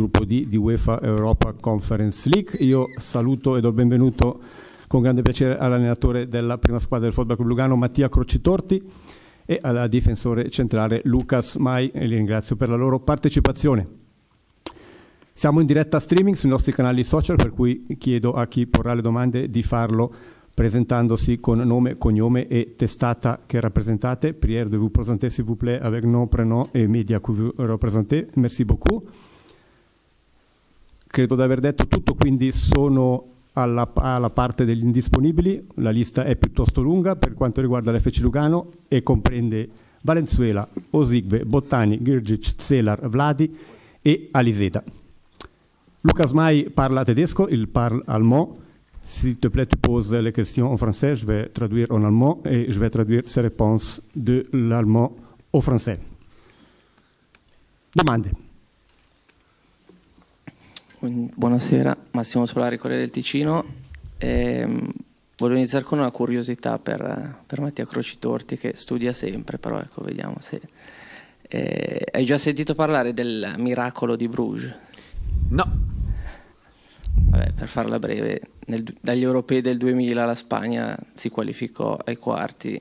gruppo D di UEFA Europa Conference League. Io saluto e do il benvenuto con grande piacere all'allenatore della prima squadra del Football Club Lugano Mattia Crocitorti e al difensore centrale Lucas Mai e li ringrazio per la loro partecipazione. Siamo in diretta streaming sui nostri canali social per cui chiedo a chi porrà le domande di farlo presentandosi con nome, cognome e testata che rappresentate. Prière de vous présenter s'il vous plaît avec nom, prénom et média que vous représentez. Merci beaucoup credo di aver detto tutto, quindi sono alla, alla, parte degli indisponibili, la lista è piuttosto lunga per quanto riguarda l'FC Lugano e comprende Valenzuela, Osigve, Bottani, Girgic, Zelar, Vladi e Aliseta. Lucas Mai parla tedesco, il parle allemand. S'il te plaît, tu poses les questions en français, je vais traduire en allemand et je vais traduire ses réponses de l'allemand au français. Domande. Buonasera, Massimo Solari, Corriere del Ticino. Ehm, volevo iniziare con una curiosità per, per, Mattia Crocitorti che studia sempre, però ecco, vediamo se... Eh, hai già sentito parlare del miracolo di Bruges? No. Vabbè, per farla breve, nel, dagli europei del 2000 la Spagna si qualificò ai quarti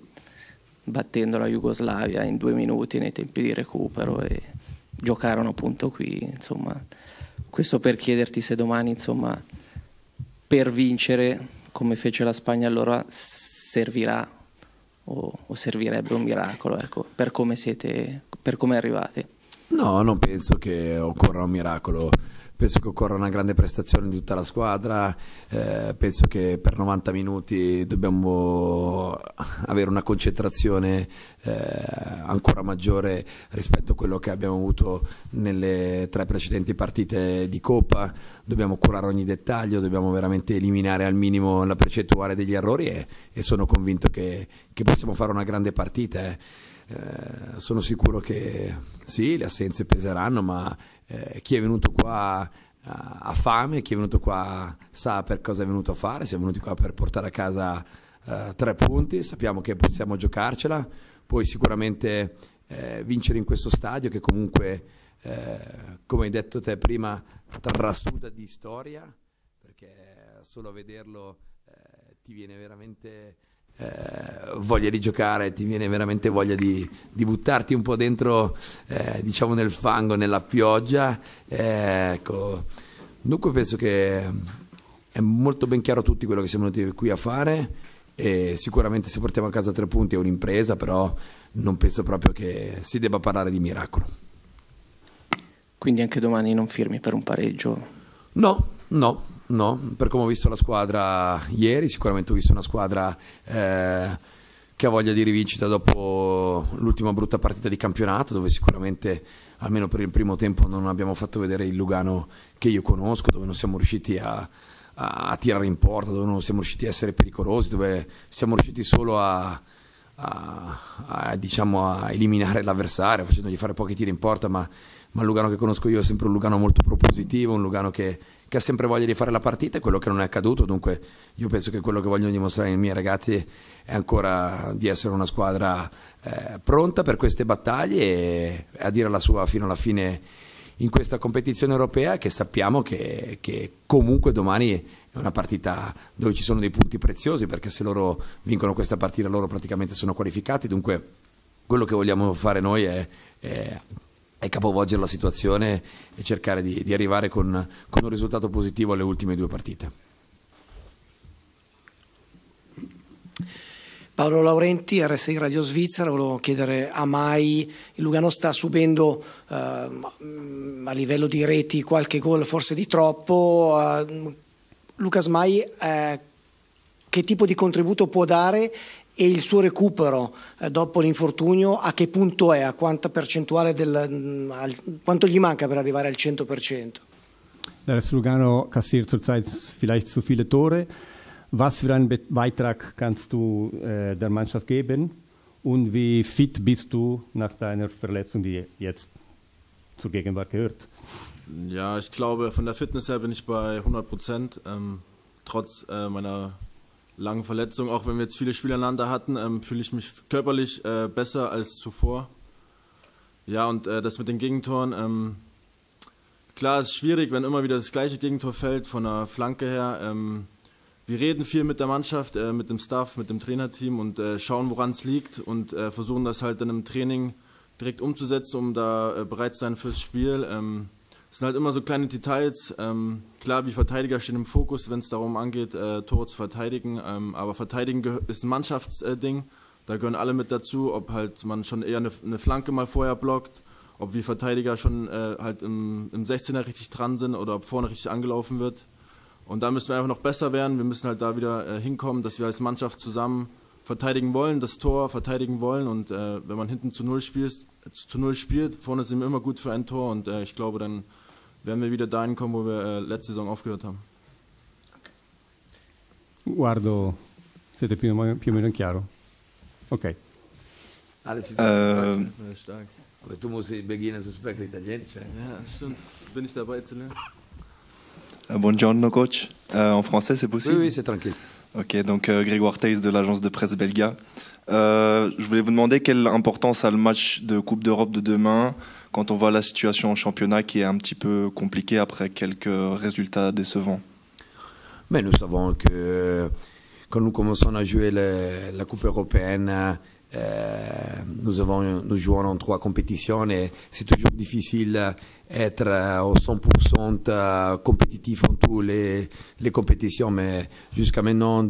battendo la Jugoslavia in due minuti nei tempi di recupero e giocarono appunto qui. Insomma, questo per chiederti se domani, insomma, per vincere come fece la Spagna allora servirà o, o servirebbe un miracolo, ecco, per come siete, per come arrivate. No, non penso che occorra un miracolo. Penso che occorra una grande prestazione di tutta la squadra, eh, penso che per 90 minuti dobbiamo avere una concentrazione eh, ancora maggiore rispetto a quello che abbiamo avuto nelle tre precedenti partite di Coppa, dobbiamo curare ogni dettaglio, dobbiamo veramente eliminare al minimo la percentuale degli errori e, e sono convinto che, che, possiamo fare una grande partita. Eh. Eh, sono sicuro che sì, le assenze peseranno, ma eh, chi è venuto qua eh, ha fame, chi è venuto qua sa per cosa è venuto a fare, siamo venuti qua per portare a casa eh, tre punti, sappiamo che possiamo giocarcela, poi sicuramente eh, vincere in questo stadio che comunque, eh, come hai detto te prima, trasuda di storia, perché solo a vederlo eh, ti viene veramente eh, voglia di giocare, ti viene veramente voglia di, di buttarti un po' dentro, eh, diciamo, nel fango, nella pioggia. Eh, ecco, dunque penso che è molto ben chiaro a tutti quello che siamo venuti qui a fare. E sicuramente se portiamo a casa tre punti è un'impresa, però non penso proprio che si debba parlare di miracolo. Quindi anche domani non firmi per un pareggio? No, no, No, per come ho visto la squadra ieri, sicuramente ho visto una squadra eh, che ha voglia di rivincita dopo l'ultima brutta partita di campionato, dove sicuramente almeno per il primo tempo non abbiamo fatto vedere il Lugano che io conosco, dove non siamo riusciti a, a, a tirare in porta, dove non siamo riusciti a essere pericolosi, dove siamo riusciti solo a, a, a, diciamo, a eliminare l'avversario, facendogli fare pochi tiri in porta, ma, ma, il Lugano che conosco io è sempre un Lugano molto propositivo, un Lugano che, che ha sempre voglia di fare la partita, è quello che non è accaduto, dunque io penso che quello che vogliono dimostrare ai miei ragazzi è ancora di essere una squadra eh, pronta per queste battaglie e a dire la sua fino alla fine in questa competizione europea che sappiamo che, che comunque domani è una partita dove ci sono dei punti preziosi perché se loro vincono questa partita loro praticamente sono qualificati, dunque quello che vogliamo fare noi è, è e capovolgere la situazione e cercare di, di arrivare con, con, un risultato positivo alle ultime due partite. Paolo Laurenti, RSI Radio Svizzera, volevo chiedere a Mai, il Lugano sta subendo eh, a livello di reti qualche gol, forse di troppo, eh, Lucas Mai eh, che tipo di contributo può dare e il suo recupero eh, dopo l'infortunio a che punto è, a quanta percentuale del, mm, al, quanto gli manca per arrivare al 100%? Der FC Lugano kassiert zurzeit vielleicht zu viele Tore. Was für einen Beitrag kannst du äh, der Mannschaft geben und wie fit bist du nach deiner Verletzung, die jetzt zur Gegenwart gehört? Ja, ich glaube, von der Fitness her bin ich bei 100 Prozent. Ähm, trotz äh, meiner langen Verletzung, auch wenn wir jetzt viele Spiele aneinander hatten, ähm, fühle ich mich körperlich äh, besser als zuvor. Ja, und äh, das mit den Gegentoren. Ähm, klar, ist schwierig, wenn immer wieder das gleiche Gegentor fällt, von der Flanke her. Ähm, wir reden viel mit der Mannschaft, äh, mit dem Staff, mit dem Trainerteam und äh, schauen, woran es liegt und äh, versuchen das halt dann im Training direkt umzusetzen, um da bereit zu sein fürs Spiel. Ähm, es sind halt immer so kleine Details. Ähm, klar, die Verteidiger stehen im Fokus, wenn es darum angeht, äh, Tore zu verteidigen. Ähm, aber Verteidigen ist ein Mannschaftsding. da gehören alle mit dazu, ob halt man schon eher eine, eine Flanke mal vorher blockt, ob wir Verteidiger schon äh, halt im, im 16er richtig dran sind oder ob vorne richtig angelaufen wird. Und da müssen wir einfach noch besser werden. Wir müssen halt da wieder äh, hinkommen, dass wir als Mannschaft zusammen verteidigen wollen, das Tor verteidigen wollen. Und äh, wenn man hinten zu null spielt, zu null spielt, vorne sind wir immer gut für ein Tor. Und äh, ich glaube, dann werden wir wieder dahin kommen, wo wir äh, letzte Saison aufgehört haben. Guardo, siete più, più o meno in chiaro. Ok. Alles sieht ähm. stark. Aber du musst beginnen zu sprechen Italienisch. Ja, stimmt. Bin ich dabei zu lernen. Bonjour, no coach. Eh, en français, c'est possible? Oui, oui, c'est tranquille. Ok, donc euh, Grégoire Tais de l'agence de presse Belga. Euh, je voulais vous demander quelle importance a le match de Coupe d'Europe de demain quand on voit la situation en championnat qui est un petit peu compliquée après quelques résultats décevants. Mais nous savons que euh, quand nous commençons à jouer la Coupe européenne, eh, nous, avons, nous jouons en trois compétitions et c'est toujours difficile être au 100% euh, compétitif en toutes les, les compétitions. Mais jusqu'à maintenant,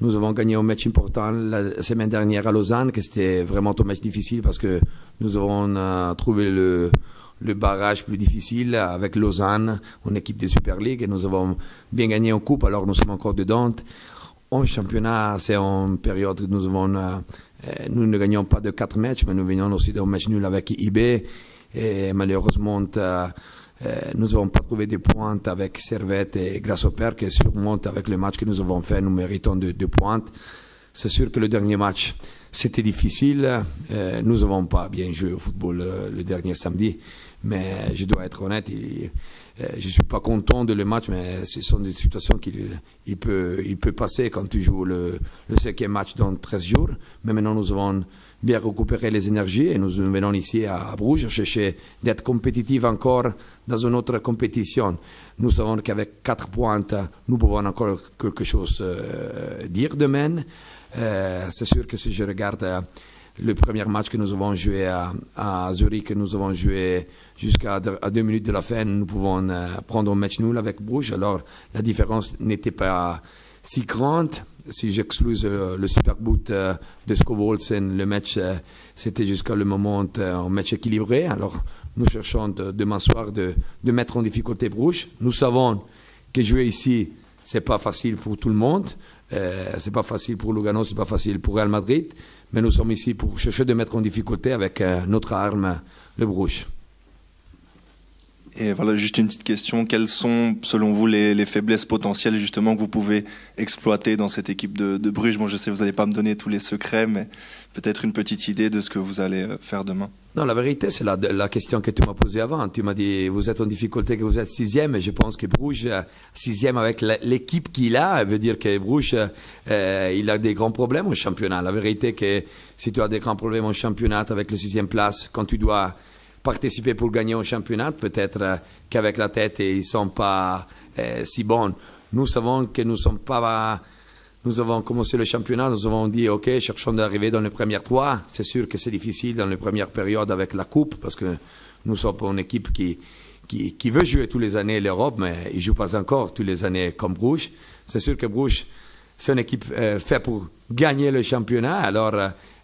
nous avons gagné un match important la semaine dernière à Lausanne, que c'était vraiment un match difficile parce que nous avons euh, trouvé le, le barrage plus difficile avec Lausanne, une équipe de Super League, et nous avons bien gagné en coupe, alors nous sommes encore dedans. En championnat, c'est en période que nous avons euh, euh, nous ne gagnons pas de quatre matchs, mais nous venons aussi d'un match nul avec IB. Et malheureusement, euh, euh, nous n'avons pas trouvé de pointes avec Servette et grâce au père qui surmonte avec le match que nous avons fait, nous méritons deux de pointes. C'est sûr que le dernier match, c'était difficile. nous n'avons pas bien joué au football le dernier samedi, mais je dois être honnête. Il, euh, je suis pas content de le match, mais ce sont des situations qu'il peut, il peut passer quand tu joues le, le cinquième match dans 13 jours. Mais maintenant, nous avons bien récupéré les énergies et nous venons ici à, Bruges chercher d'être compétitifs encore dans une autre compétition. Nous savons qu'avec quatre pointes, nous pouvons encore quelque chose euh, dire demain. Euh, c'est sûr que si je regarde le premier match que nous avons joué à, à Zurich, nous avons joué jusqu'à à deux minutes de la fin, nous pouvons euh, prendre un match nul avec Bruges. Alors la différence n'était pas si grande. Si j'exclus euh, le super boot euh, de Skovolsen, le match, c'était jusqu'à le moment un match équilibré. Alors nous cherchons de, demain soir de, mettre en difficulté Bruges. Nous savons que jouer ici, c'est pas facile pour tout le monde. Ce c'est pas facile pour Lugano, c'est pas facile pour Real Madrid, mais nous sommes ici pour chercher de mettre en difficulté avec euh, notre arme, le brouche. Et voilà, juste une petite question. Quelles sont, selon vous, les, faiblesses potentielles justement que vous pouvez exploiter dans cette équipe de, Bruges Bon, je sais, vous n'allez pas me donner tous les secrets, mais peut-être une petite idée de ce que vous allez euh, faire demain. Non, la vérité, c'est la, question que tu m'as posée avant. Tu m'as dit, vous êtes en difficulté, que vous êtes sixième. Et je pense que Bruges, euh, sixième avec l'équipe qu'il a, veut dire que Bruges, euh, il a des grands problèmes au championnat. La vérité, que si tu as des grands problèmes au championnat avec le sixième place, quand tu dois participer pour gagner au championnat. Peut-être euh, qu'avec la tête, ils ne sont pas euh, si bons. Nous savons que nous sommes pas nous avons commencé le championnat, nous avons dit, OK, cherchons d'arriver dans les premières trois. C'est sûr que c'est difficile dans les premières périodes avec la Coupe, parce que nous sommes une équipe qui, qui, veut jouer tous les années l'Europe, mais ils ne jouent pas encore tous les années comme Bruges. C'est sûr que Bruges, c'est une équipe euh, faite pour gagner le championnat. Alors,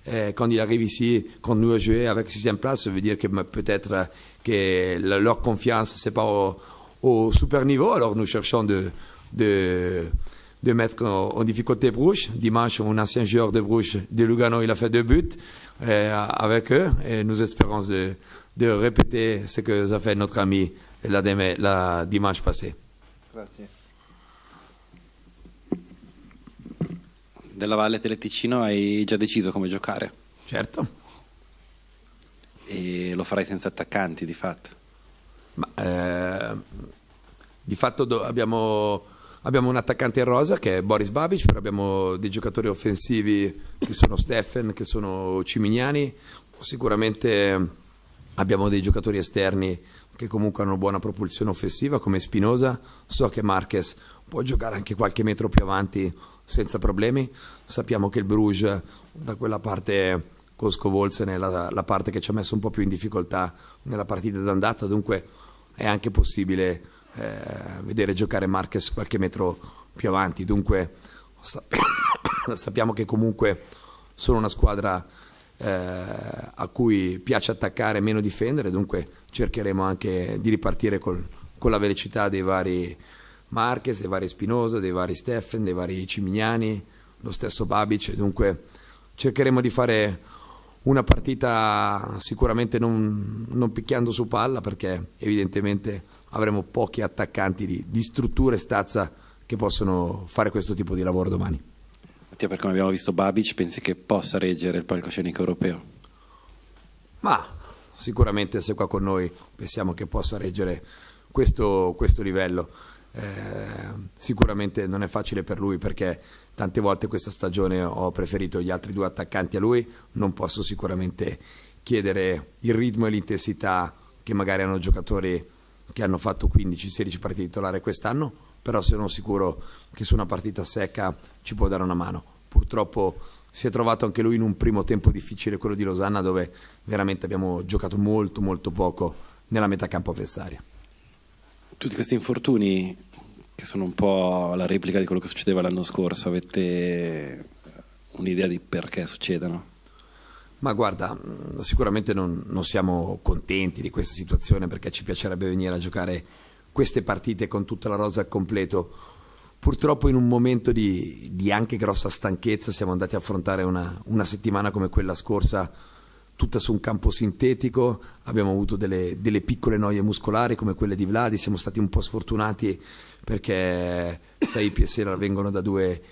euh, quand ils arrivent ici, quand nous jouons avec sixième place, ça veut dire que peut-être euh, que leur confiance, c'est pas au, super niveau. Alors nous cherchons de, de, de mettre en, difficulté Bruges. Dimanche, un ancien joueur de Bruges, de Lugano, il a fait deux buts euh, avec eux et nous espérons de, de répéter ce que a fait notre ami la, la dimanche passé. Merci. della Valle Teleticino hai già deciso come giocare. Certo. E lo farai senza attaccanti, di fatto. Ma, eh, di fatto do, abbiamo, abbiamo, un attaccante in rosa che è Boris Babic, però abbiamo dei giocatori offensivi che sono Steffen, che sono Cimignani. Sicuramente abbiamo dei giocatori esterni che comunque hanno una buona propulsione offensiva come Spinosa, so che Marquez può giocare anche qualche metro più avanti senza problemi, sappiamo che il Bruges da quella parte con Scovolsen è la, la parte che ci ha messo un po' più in difficoltà nella partita d'andata, dunque è anche possibile eh, vedere giocare Marquez qualche metro più avanti, dunque sappiamo che comunque sono una squadra eh, a cui piace attaccare e meno difendere, dunque cercheremo anche di ripartire col, con la velocità dei vari Marquez, dei vari Spinosa, dei vari Steffen, dei vari Cimignani, lo stesso Babic, dunque cercheremo di fare una partita sicuramente non, non, picchiando su palla perché evidentemente avremo pochi attaccanti di, di struttura e stazza che possono fare questo tipo di lavoro domani. Mattia, per come abbiamo visto Babic, pensi che possa reggere il palcoscenico europeo? Ma sicuramente se qua con noi pensiamo che possa reggere questo, questo livello. Eh, sicuramente non è facile per lui perché tante volte questa stagione ho preferito gli altri due attaccanti a lui, non posso sicuramente chiedere il ritmo e l'intensità che magari hanno giocatori che hanno fatto 15-16 partite titolare quest'anno, però sono sicuro che su una partita secca ci può dare una mano. Purtroppo si è trovato anche lui in un primo tempo difficile, quello di Losanna, dove veramente abbiamo giocato molto molto poco nella metà campo avversaria. Tutti questi infortuni che sono un po' la replica di quello che succedeva l'anno scorso, avete eh, un'idea di perché succedano? Ma guarda, mm, sicuramente non, non siamo contenti di questa situazione perché ci piacerebbe venire a giocare queste partite con tutta la rosa al completo. Purtroppo in un momento di, di anche grossa stanchezza siamo andati a affrontare una, una, settimana come quella scorsa tutta su un campo sintetico, abbiamo avuto delle, delle piccole noie muscolari come quelle di Vladi, siamo stati un po' sfortunati perché Saip e Sera vengono da due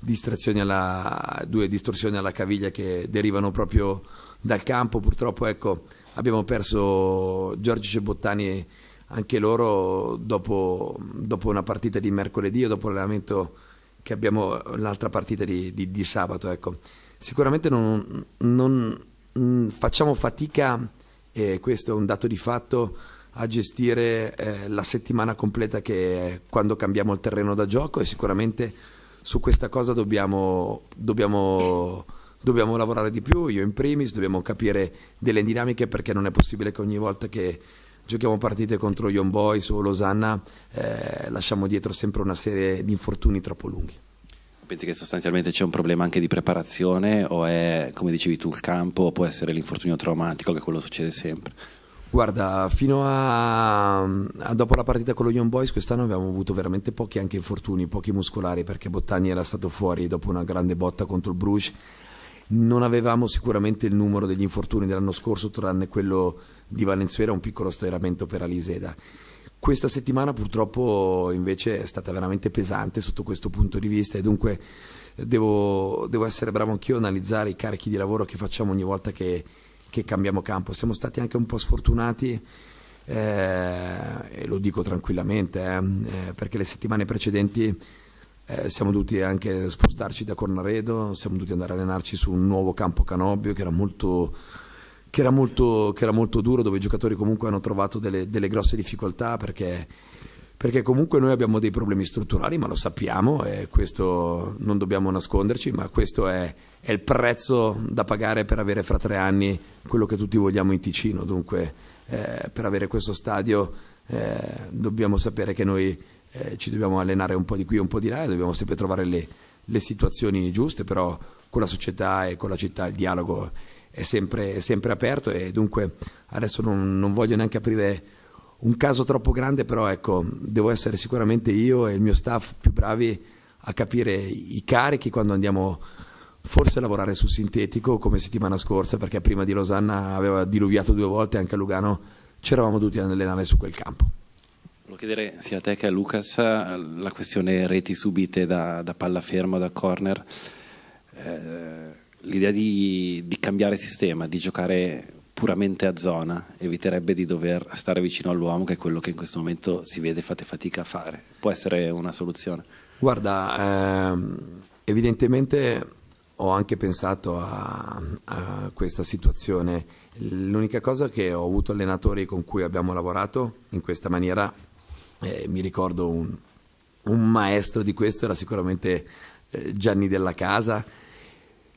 distrazioni alla, due distorsioni alla caviglia che derivano proprio dal campo. Purtroppo ecco, abbiamo perso Giorgio Cebottani anche loro dopo, dopo una partita di mercoledì o dopo l'allenamento che abbiamo l'altra partita di, di, di sabato. Ecco. Sicuramente non, non mh, mm, facciamo fatica, e questo è un dato di fatto, a gestire eh, la settimana completa che è quando cambiamo il terreno da gioco e sicuramente su questa cosa dobbiamo, dobbiamo, dobbiamo lavorare di più, io in primis, dobbiamo capire delle dinamiche perché non è possibile che ogni volta che giochiamo partite contro Young Boys o Losanna, eh, lasciamo dietro sempre una serie di infortuni troppo lunghi. Pensi che sostanzialmente c'è un problema anche di preparazione o è, come dicevi tu, il campo o può essere l'infortunio traumatico che quello succede sempre? Guarda, fino a, a, dopo la partita con lo Young Boys quest'anno abbiamo avuto veramente pochi anche infortuni, pochi muscolari perché Bottagni era stato fuori dopo una grande botta contro il Bruges non avevamo sicuramente il numero degli infortuni dell'anno scorso, tranne quello di Valenzuela, un piccolo sferramento per Aliseda. Questa settimana purtroppo invece è stata veramente pesante sotto questo punto di vista e dunque eh, devo, devo essere bravo anch'io a analizzare i carichi di lavoro che facciamo ogni volta che, che cambiamo campo. Siamo stati anche un po' sfortunati eh, e lo dico tranquillamente eh, eh perché le settimane precedenti eh, siamo dovuti anche spostarci da Cornaredo, siamo dovuti andare a allenarci su un nuovo campo Canobbio che era molto, che era molto, che era molto duro, dove i giocatori comunque hanno trovato delle, delle grosse difficoltà perché, perché, comunque noi abbiamo dei problemi strutturali, ma lo sappiamo e questo non dobbiamo nasconderci, ma questo è, è il prezzo da pagare per avere fra tre anni quello che tutti vogliamo in Ticino, dunque eh, per avere questo stadio eh, dobbiamo sapere che noi eh, ci dobbiamo allenare un po' di qui e un po' di là, dobbiamo sempre trovare le, le, situazioni giuste, però con la società e con la città il dialogo è sempre, è sempre aperto e dunque adesso non, non voglio neanche aprire un caso troppo grande, però ecco, devo essere sicuramente io e il mio staff più bravi a capire i carichi quando andiamo forse a lavorare sul sintetico come settimana scorsa, perché prima di Losanna aveva diluviato due volte, anche a Lugano ci eravamo dovuti allenare su quel campo. Volevo chiedere sia a te che a Lucas eh, la questione reti subite da, da pallaferma o da corner. Eh, l'idea di, di, cambiare sistema, di giocare puramente a zona, eviterebbe di dover stare vicino all'uomo, che è quello che in questo momento si vede fate fatica a fare. Può essere una soluzione? Guarda, ehm, evidentemente ho anche pensato a, a questa situazione. L'unica cosa che ho avuto allenatori con cui abbiamo lavorato in questa maniera eh, mi ricordo un, un, maestro di questo, era sicuramente eh, Gianni della Casa.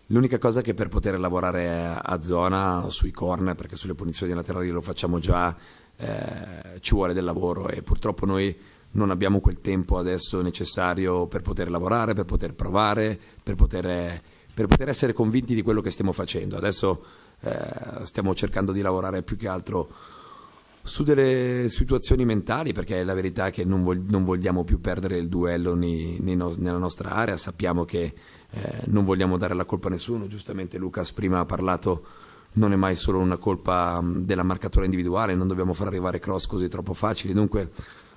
L'unica cosa è che per poter lavorare a zona sui corner, perché sulle punizioni laterali lo facciamo già, eh, ci vuole del lavoro e purtroppo noi non abbiamo quel tempo adesso necessario per poter lavorare, per poter provare, per poter, per poter essere convinti di quello che stiamo facendo. Adesso eh, stiamo cercando di lavorare più che altro su delle situazioni mentali, perché la verità è che non, vol- non vogliamo più perdere il duello ni- ni no- nella nostra area, sappiamo che eh, non vogliamo dare la colpa a nessuno, giustamente Lucas prima ha parlato non è mai solo una colpa mm, della marcatura individuale, non dobbiamo far arrivare cross così troppo facili, dunque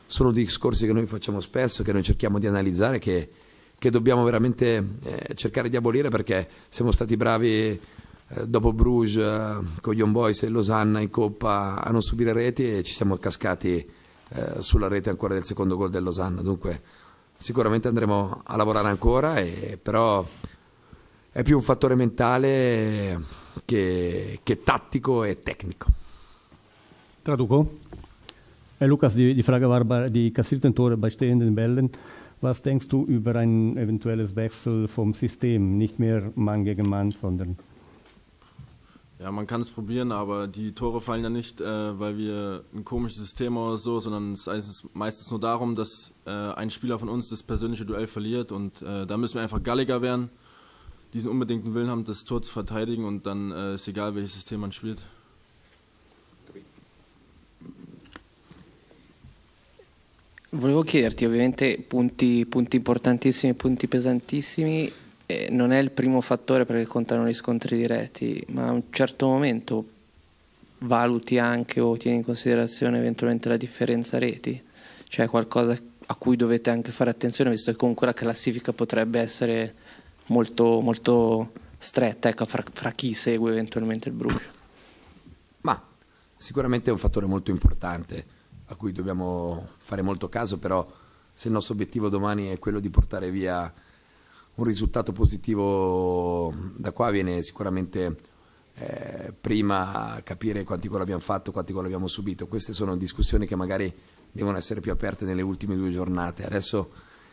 sono discorsi che noi facciamo spesso, che noi cerchiamo di analizzare, che, che dobbiamo veramente eh, cercare di abolire perché siamo stati bravi eh, dopo Bruges eh, con gli On Boys e Losanna in Coppa a non subire reti e ci siamo cascati eh, sulla rete ancora del secondo gol del Losanna. Dunque sicuramente andremo a lavorare ancora, e, però è più un fattore mentale che, che tattico e tecnico. Traduco. Herr Lukas, die, die Frage war bei die kassierten Tore bei stehenden Bällen. Was denkst du über ein eventuelles Wechsel vom System? Nicht mehr Mann gegen Mann, sondern Ja, man kann es probieren, aber die Tore fallen ja nicht, äh, weil wir ein komisches System oder so, sondern es ist meistens nur darum, dass äh, ein Spieler von uns das persönliche Duell verliert und äh, da müssen wir einfach galliger werden, diesen unbedingten Willen haben, das Tor zu verteidigen und dann äh, ist egal, welches System man spielt. Volevo chiederti ovviamente punti, punti importantissimi, punti pesantissimi eh, non è il primo fattore perché contano gli scontri diretti, ma a un certo momento valuti anche o tieni in considerazione eventualmente la differenza reti, cioè qualcosa a cui dovete anche fare attenzione, visto che comunque la classifica potrebbe essere molto, molto stretta ecco, fra, fra chi segue eventualmente il Bruges. Ma sicuramente è un fattore molto importante a cui dobbiamo fare molto caso, però se il nostro obiettivo domani è quello di portare via un risultato positivo da qua viene sicuramente eh, prima capire quanti gol abbiamo fatto, quanti gol abbiamo subito. Queste sono discussioni che magari devono essere più aperte nelle ultime due giornate. Adesso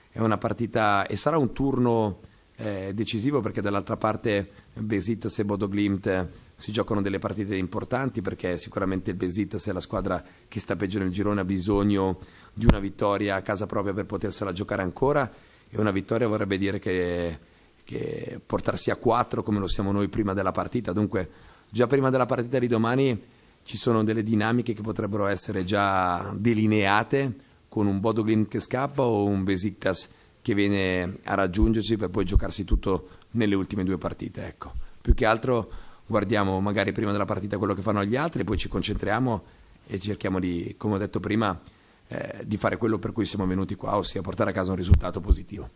è una partita e sarà un turno eh, decisivo perché dall'altra parte Besitas e Bodo Glimt eh, si giocano delle partite importanti perché sicuramente il Besitas è la squadra che sta peggio nel girone, ha bisogno di una vittoria a casa propria per potersela giocare ancora e una vittoria vorrebbe dire che, che portarsi a 4 come lo siamo noi prima della partita, dunque già prima della partita di domani ci sono delle dinamiche che potrebbero essere già delineate con un Bodoglin che scappa o un Besiktas che viene a raggiungerci per poi giocarsi tutto nelle ultime due partite. Ecco. Più che altro guardiamo magari prima della partita quello che fanno gli altri, poi ci concentriamo e cerchiamo di, come ho detto prima, eh, di fare quello per cui siamo venuti qua, ossia portare a casa un risultato positivo.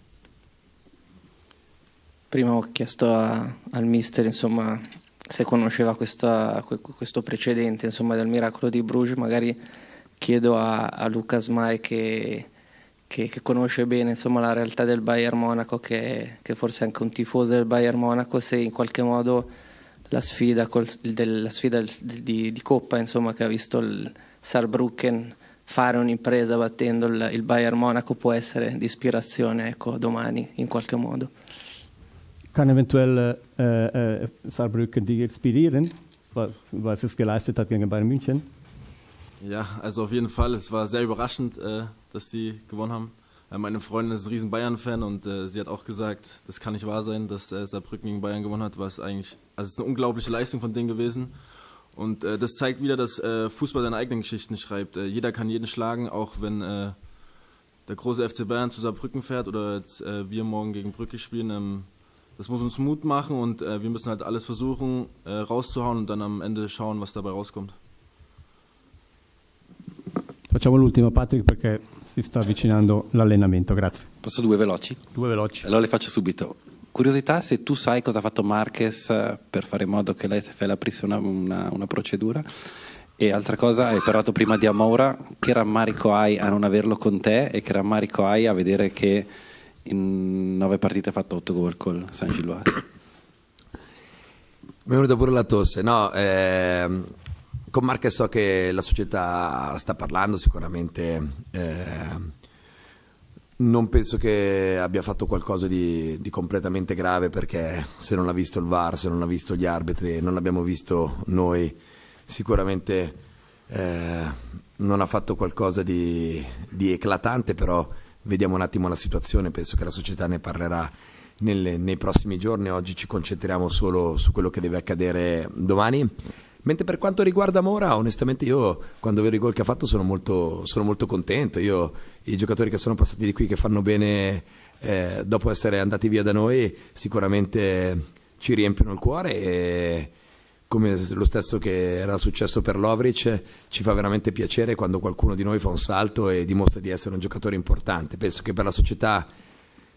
Prima ho chiesto a, al mister insomma, se conosceva questa, questo precedente insomma, del miracolo di Bruges, magari chiedo a, a Luca Smai che, che, che, conosce bene insomma, la realtà del Bayern Monaco, che, che, forse è anche un tifoso del Bayern Monaco, se in qualche modo la sfida, col, del, la sfida di, di, Coppa insomma, che ha visto il Saarbrücken fare un'impresa battendo il, il Bayern Monaco può essere di ispirazione ecco, domani in qualche modo. Kann eventuell äh, äh, Saarbrücken die inspirieren, was es geleistet hat gegen Bayern München? Ja, also auf jeden Fall. Es war sehr überraschend, äh, dass die gewonnen haben. Äh, meine Freundin ist ein riesen Bayern-Fan und äh, sie hat auch gesagt, das kann nicht wahr sein, dass äh, Saarbrücken gegen Bayern gewonnen hat, was eigentlich, also es ist eine unglaubliche Leistung von denen gewesen. Und äh, das zeigt wieder, dass äh, Fußball seine eigenen Geschichten schreibt. Äh, jeder kann jeden schlagen, auch wenn äh, der große FC Bayern zu Saarbrücken fährt oder jetzt, äh, wir morgen gegen Brücke spielen. Ähm, das muss uns Mut machen und äh, wir müssen halt alles versuchen rauszuhauen und dann am Ende schauen, was dabei rauskommt. Facciamo l'ultima Patrick perché si sta avvicinando l'allenamento, grazie. Passo due veloci? Due veloci. Allora le faccio subito. Curiosità se tu sai cosa ha fatto Marquez eh, per fare in modo che l'ASFL aprisse una, una, una procedura. E altra cosa, hai parlato prima di Amora, che rammarico hai a non averlo con te e che rammarico hai a vedere che in nove partite ha fatto otto gol col San Gilloise? Mi è venuta pure la tosse, no, ehm, con Marquez so che la società sta parlando sicuramente... Ehm, non penso che abbia fatto qualcosa di, di, completamente grave perché se non ha visto il VAR, se non ha visto gli arbitri, non l'abbiamo visto noi, sicuramente eh, non ha fatto qualcosa di, di, eclatante, però vediamo un attimo la situazione, penso che la società ne parlerà nelle, nei prossimi giorni, oggi ci concentriamo solo su quello che deve accadere domani. Mentre per quanto riguarda Mora, onestamente io quando vedo i gol che ha fatto sono molto, sono molto contento. Io, I giocatori che sono passati di qui, che fanno bene eh, dopo essere andati via da noi, sicuramente ci riempiono il cuore. E, come lo stesso che era successo per Lovric, ci fa veramente piacere quando qualcuno di noi fa un salto e dimostra di essere un giocatore importante. Penso che per la società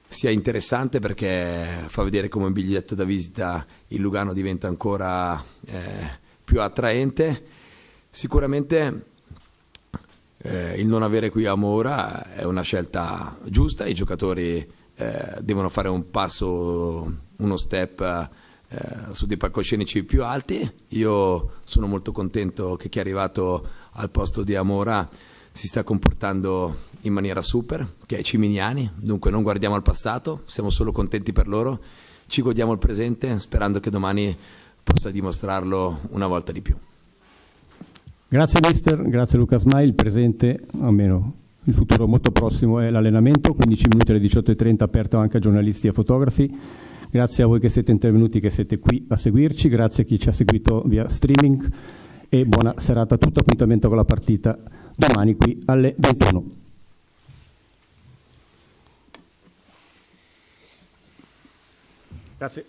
sia interessante perché fa vedere come un biglietto da visita il Lugano diventa ancora eh, più attraente. Sicuramente eh, il non avere qui Amora è una scelta giusta, i giocatori eh, devono fare un passo, uno step eh, su dei palcoscenici più alti. Io sono molto contento che chi è arrivato al posto di Amora si sta comportando in maniera super, che è Cimignani, dunque non guardiamo al passato, siamo solo contenti per loro, ci godiamo il presente sperando che domani possa dimostrarlo una volta di più. Grazie mister, grazie Luca Smai, il presente, almeno il futuro molto prossimo è l'allenamento, 15 minuti alle 18.30 aperto anche a giornalisti e fotografi. Grazie a voi che siete intervenuti, che siete qui a seguirci, grazie a chi ci ha seguito via streaming e buona serata a tutti, appuntamento con la partita domani qui alle 21. Grazie.